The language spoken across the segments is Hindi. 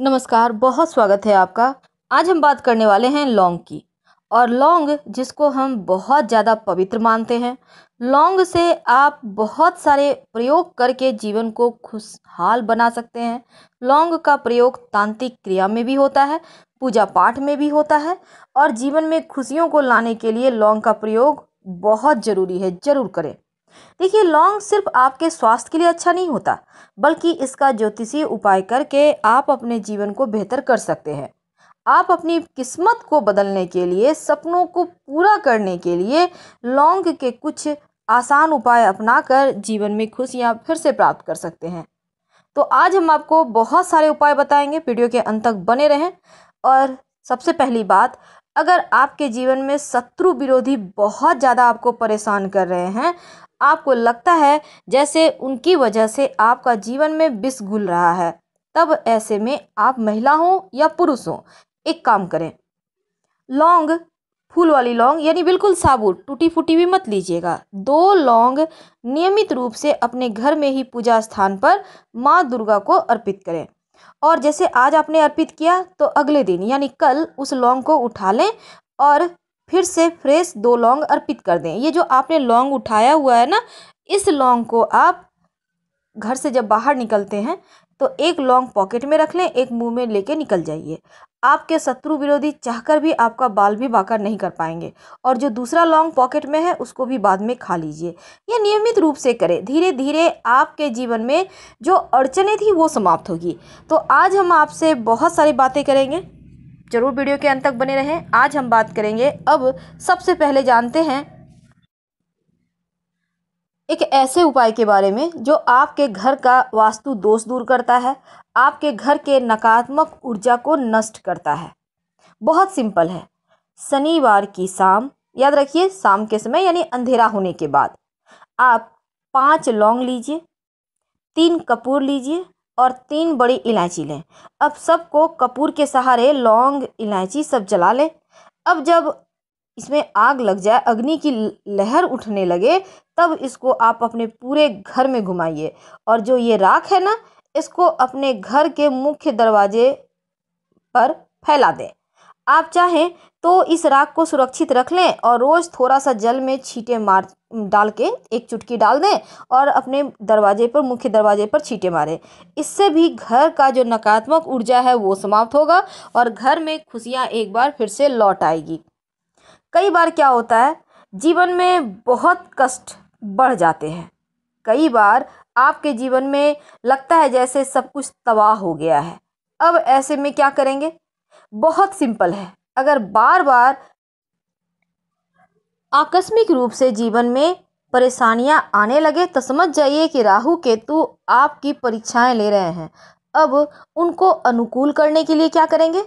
नमस्कार बहुत स्वागत है आपका आज हम बात करने वाले हैं लौंग की और लौंग जिसको हम बहुत ज़्यादा पवित्र मानते हैं लौंग से आप बहुत सारे प्रयोग करके जीवन को खुशहाल बना सकते हैं लौंग का प्रयोग तांत्रिक क्रिया में भी होता है पूजा पाठ में भी होता है और जीवन में खुशियों को लाने के लिए लौंग का प्रयोग बहुत ज़रूरी है ज़रूर करें देखिए लौंग सिर्फ आपके स्वास्थ्य के लिए अच्छा नहीं होता बल्कि इसका ज्योतिषीय उपाय करके आप अपने जीवन को बेहतर कर सकते हैं आप अपनी किस्मत को बदलने के लिए सपनों को पूरा करने के लिए लौंग के कुछ आसान उपाय अपनाकर जीवन में खुशियाँ फिर से प्राप्त कर सकते हैं तो आज हम आपको बहुत सारे उपाय बताएंगे वीडियो के अंत तक बने रहें और सबसे पहली बात अगर आपके जीवन में शत्रु विरोधी बहुत ज़्यादा आपको परेशान कर रहे हैं आपको लगता है जैसे उनकी वजह से आपका जीवन में बिस घुल रहा है तब ऐसे में आप महिला हों या पुरुष हों एक काम करें लौंग फूल वाली लौंग यानी बिल्कुल साबुत टूटी फूटी भी मत लीजिएगा दो लौंग नियमित रूप से अपने घर में ही पूजा स्थान पर माँ दुर्गा को अर्पित करें और जैसे आज आपने अर्पित किया तो अगले दिन यानी कल उस लौंग को उठा लें और फिर से फ्रेश दो लौंग अर्पित कर दें ये जो आपने लौंग उठाया हुआ है ना इस लौंग को आप घर से जब बाहर निकलते हैं तो एक लॉन्ग पॉकेट में रख लें एक मुंह में लेके निकल जाइए आपके शत्रु विरोधी चाहकर भी आपका बाल भी बाकर नहीं कर पाएंगे और जो दूसरा लॉन्ग पॉकेट में है उसको भी बाद में खा लीजिए यह नियमित रूप से करें धीरे धीरे आपके जीवन में जो अड़चने थी वो समाप्त होगी तो आज हम आपसे बहुत सारी बातें करेंगे जरूर वीडियो के अंत तक बने रहें आज हम बात करेंगे अब सबसे पहले जानते हैं एक ऐसे उपाय के बारे में जो आपके घर का वास्तु दोष दूर करता है आपके घर के नकारात्मक ऊर्जा को नष्ट करता है बहुत सिंपल है शनिवार की शाम याद रखिए शाम के समय यानी अंधेरा होने के बाद आप पांच लौंग लीजिए तीन कपूर लीजिए और तीन बड़ी इलायची लें अब सबको कपूर के सहारे लौंग इलायची सब जला लें अब जब इसमें आग लग जाए अग्नि की लहर उठने लगे तब इसको आप अपने पूरे घर में घुमाइए और जो ये राख है ना इसको अपने घर के मुख्य दरवाजे पर फैला दें आप चाहें तो इस राख को सुरक्षित रख लें और रोज़ थोड़ा सा जल में छींटे मार डाल के एक चुटकी डाल दें और अपने दरवाजे पर मुख्य दरवाजे पर छींटे मारें इससे भी घर का जो नकारात्मक ऊर्जा है वो समाप्त होगा और घर में खुशियाँ एक बार फिर से लौट आएगी कई बार क्या होता है जीवन में बहुत कष्ट बढ़ जाते हैं कई बार आपके जीवन में लगता है जैसे सब कुछ तबाह हो गया है अब ऐसे में क्या करेंगे बहुत सिंपल है अगर बार बार आकस्मिक रूप से जीवन में परेशानियां आने लगे तो समझ जाइए कि राहु केतु आपकी परीक्षाएं ले रहे हैं अब उनको अनुकूल करने के लिए क्या करेंगे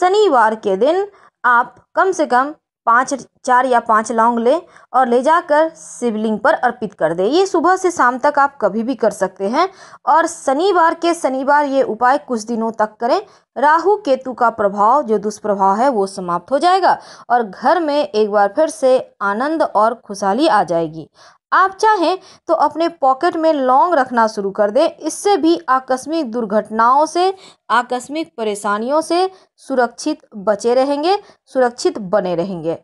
शनिवार के दिन आप कम से कम पाँच चार या पाँच लौंग लें और ले जाकर शिवलिंग पर अर्पित कर दें ये सुबह से शाम तक आप कभी भी कर सकते हैं और शनिवार के शनिवार ये उपाय कुछ दिनों तक करें राहु केतु का प्रभाव जो दुष्प्रभाव है वो समाप्त हो जाएगा और घर में एक बार फिर से आनंद और खुशहाली आ जाएगी आप चाहें तो अपने पॉकेट में लौंग रखना शुरू कर दें इससे भी आकस्मिक दुर्घटनाओं से आकस्मिक परेशानियों से सुरक्षित बचे रहेंगे सुरक्षित बने रहेंगे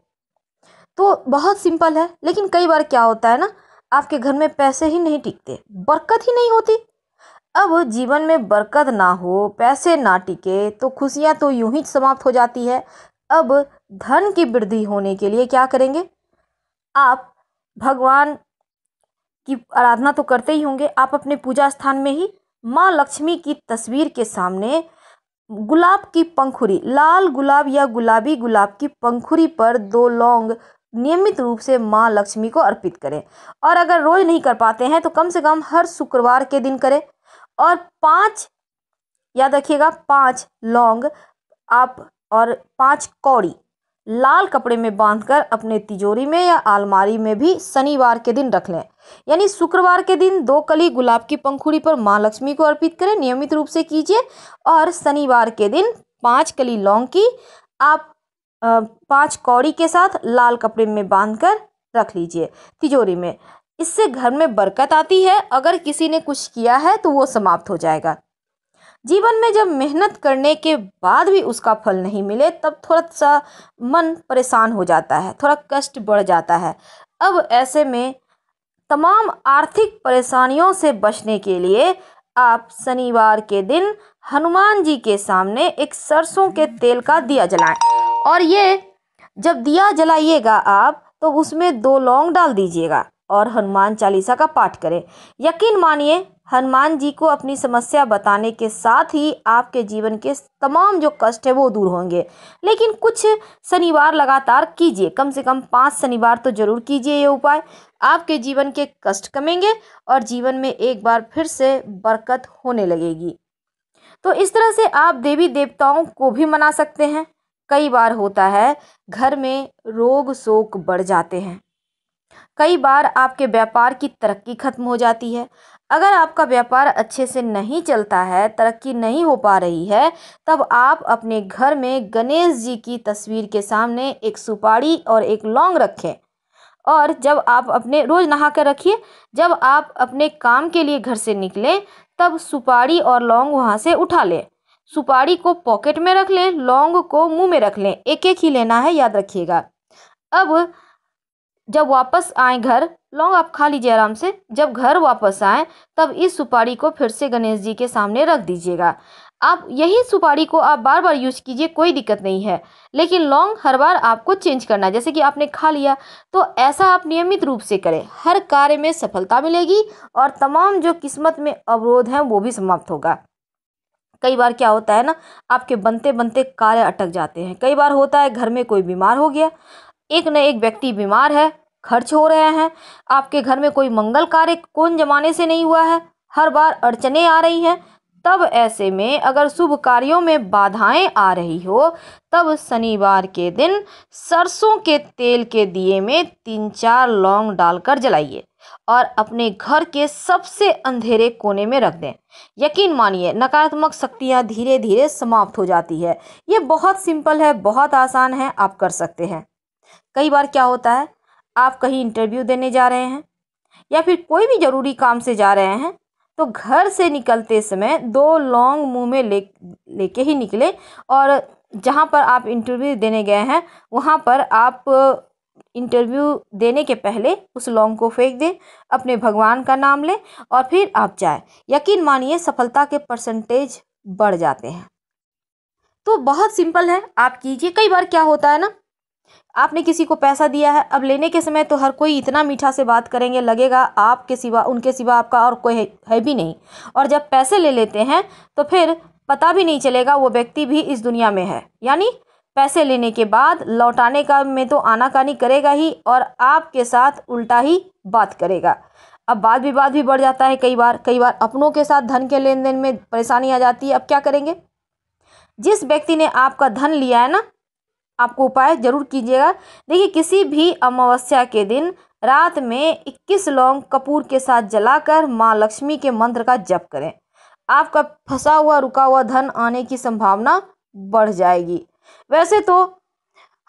तो बहुत सिंपल है लेकिन कई बार क्या होता है ना आपके घर में पैसे ही नहीं टिकते बरकत ही नहीं होती अब जीवन में बरकत ना हो पैसे ना टिके तो खुशियाँ तो यूं ही समाप्त हो जाती है अब धन की वृद्धि होने के लिए क्या करेंगे आप भगवान की आराधना तो करते ही होंगे आप अपने पूजा स्थान में ही माँ लक्ष्मी की तस्वीर के सामने गुलाब की पंखुरी लाल गुलाब या गुलाबी गुलाब की पंखुरी पर दो लौंग नियमित रूप से माँ लक्ष्मी को अर्पित करें और अगर रोज़ नहीं कर पाते हैं तो कम से कम हर शुक्रवार के दिन करें और पाँच याद रखिएगा पाँच लौंग आप और पाँच कौड़ी लाल कपड़े में बांधकर अपने तिजोरी में या आलमारी में भी शनिवार के दिन रख लें यानी शुक्रवार के दिन दो कली गुलाब की पंखुड़ी पर माँ लक्ष्मी को अर्पित करें नियमित रूप से कीजिए और शनिवार के दिन पाँच कली लौंग की आप पाँच कौड़ी के साथ लाल कपड़े में बांधकर रख लीजिए तिजोरी में इससे घर में बरकत आती है अगर किसी ने कुछ किया है तो वो समाप्त हो जाएगा जीवन में जब मेहनत करने के बाद भी उसका फल नहीं मिले तब थोड़ा सा मन परेशान हो जाता है थोड़ा कष्ट बढ़ जाता है अब ऐसे में तमाम आर्थिक परेशानियों से बचने के लिए आप शनिवार के दिन हनुमान जी के सामने एक सरसों के तेल का दिया जलाएं और ये जब दिया जलाइएगा आप तो उसमें दो लौंग डाल दीजिएगा और हनुमान चालीसा का पाठ करें यकीन मानिए हनुमान जी को अपनी समस्या बताने के साथ ही आपके जीवन के तमाम जो कष्ट है वो दूर होंगे लेकिन कुछ शनिवार लगातार कीजिए कम से कम पाँच शनिवार तो ज़रूर कीजिए ये उपाय आपके जीवन के कष्ट कमेंगे और जीवन में एक बार फिर से बरकत होने लगेगी तो इस तरह से आप देवी देवताओं को भी मना सकते हैं कई बार होता है घर में रोग शोक बढ़ जाते हैं कई बार आपके व्यापार की तरक्की ख़त्म हो जाती है अगर आपका व्यापार अच्छे से नहीं चलता है तरक्की नहीं हो पा रही है तब आप अपने घर में गणेश जी की तस्वीर के सामने एक सुपारी और एक लौंग रखें और जब आप अपने रोज़ नहा कर रखिए जब आप अपने काम के लिए घर से निकलें तब सुपारी और लौंग वहाँ से उठा लें सुपारी को पॉकेट में रख लें लौंग को मुंह में रख लें एक एक ही लेना है याद रखिएगा अब जब वापस आए घर लौंग आप खा लीजिए आराम से जब घर वापस आए तब इस सुपारी को फिर से गणेश जी के सामने रख दीजिएगा आप यही सुपारी को आप बार बार यूज कीजिए कोई दिक्कत नहीं है लेकिन लौंग हर बार आपको चेंज करना है जैसे कि आपने खा लिया तो ऐसा आप नियमित रूप से करें हर कार्य में सफलता मिलेगी और तमाम जो किस्मत में अवरोध हैं वो भी समाप्त होगा कई बार क्या होता है ना आपके बनते बनते कार्य अटक जाते हैं कई बार होता है घर में कोई बीमार हो गया एक न एक व्यक्ति बीमार है खर्च हो रहे हैं आपके घर में कोई मंगल कार्य कौन जमाने से नहीं हुआ है हर बार अड़चने आ रही हैं तब ऐसे में अगर शुभ कार्यों में बाधाएं आ रही हो तब शनिवार के दिन सरसों के तेल के दिए में तीन चार लौंग डालकर जलाइए और अपने घर के सबसे अंधेरे कोने में रख दें यकीन मानिए नकारात्मक शक्तियाँ धीरे धीरे समाप्त हो जाती है ये बहुत सिंपल है बहुत आसान है आप कर सकते हैं कई बार क्या होता है आप कहीं इंटरव्यू देने जा रहे हैं या फिर कोई भी ज़रूरी काम से जा रहे हैं तो घर से निकलते समय दो लॉन्ग मुंह में ले लेके ही निकले और जहाँ पर आप इंटरव्यू देने गए हैं वहाँ पर आप इंटरव्यू देने के पहले उस लॉन्ग को फेंक दें अपने भगवान का नाम लें और फिर आप जाए यकीन मानिए सफलता के परसेंटेज बढ़ जाते हैं तो बहुत सिंपल है आप कीजिए कई बार क्या होता है ना आपने किसी को पैसा दिया है अब लेने के समय तो हर कोई इतना मीठा से बात करेंगे लगेगा आपके सिवा उनके सिवा आपका और कोई है, भी नहीं और जब पैसे ले लेते हैं तो फिर पता भी नहीं चलेगा वो व्यक्ति भी इस दुनिया में है यानी पैसे लेने के बाद लौटाने का में तो आनाकानी करेगा ही और आपके साथ उल्टा ही बात करेगा अब वाद विवाद भी बढ़ जाता है कई बार कई बार अपनों के साथ धन के लेन देन में परेशानी आ जाती है अब क्या करेंगे जिस व्यक्ति ने आपका धन लिया है ना आपको उपाय ज़रूर कीजिएगा देखिए किसी भी अमावस्या के दिन रात में 21 लौंग कपूर के साथ जलाकर माँ लक्ष्मी के मंत्र का जप करें आपका फंसा हुआ रुका हुआ धन आने की संभावना बढ़ जाएगी वैसे तो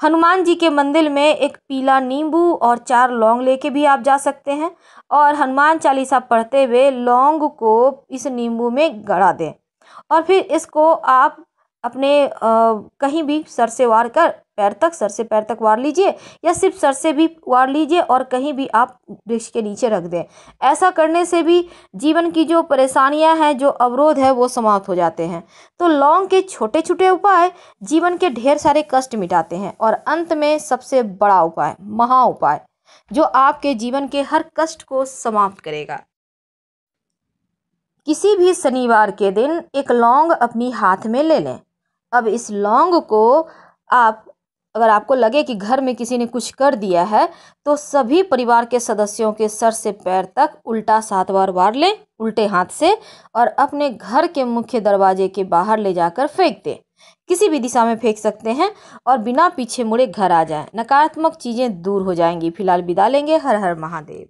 हनुमान जी के मंदिर में एक पीला नींबू और चार लौंग लेके भी आप जा सकते हैं और हनुमान चालीसा पढ़ते हुए लौंग को इस नींबू में गड़ा दें और फिर इसको आप अपने कहीं भी सर से वार कर पैर तक सर से पैर तक वार लीजिए या सिर्फ सर से भी वार लीजिए और कहीं भी आप वृक्ष के नीचे रख दें ऐसा करने से भी जीवन की जो परेशानियां हैं जो अवरोध है वो समाप्त हो जाते हैं तो लौंग के छोटे छोटे उपाय जीवन के ढेर सारे कष्ट मिटाते हैं और अंत में सबसे बड़ा उपाय महा उपाय जो आपके जीवन के हर कष्ट को समाप्त करेगा किसी भी शनिवार के दिन एक लौंग अपनी हाथ में ले लें अब इस लौंग को आप अगर आपको लगे कि घर में किसी ने कुछ कर दिया है तो सभी परिवार के सदस्यों के सर से पैर तक उल्टा सात बार बार लें उल्टे हाथ से और अपने घर के मुख्य दरवाजे के बाहर ले जाकर फेंक दें किसी भी दिशा में फेंक सकते हैं और बिना पीछे मुड़े घर आ जाएं नकारात्मक चीज़ें दूर हो जाएंगी फिलहाल विदा लेंगे हर हर महादेव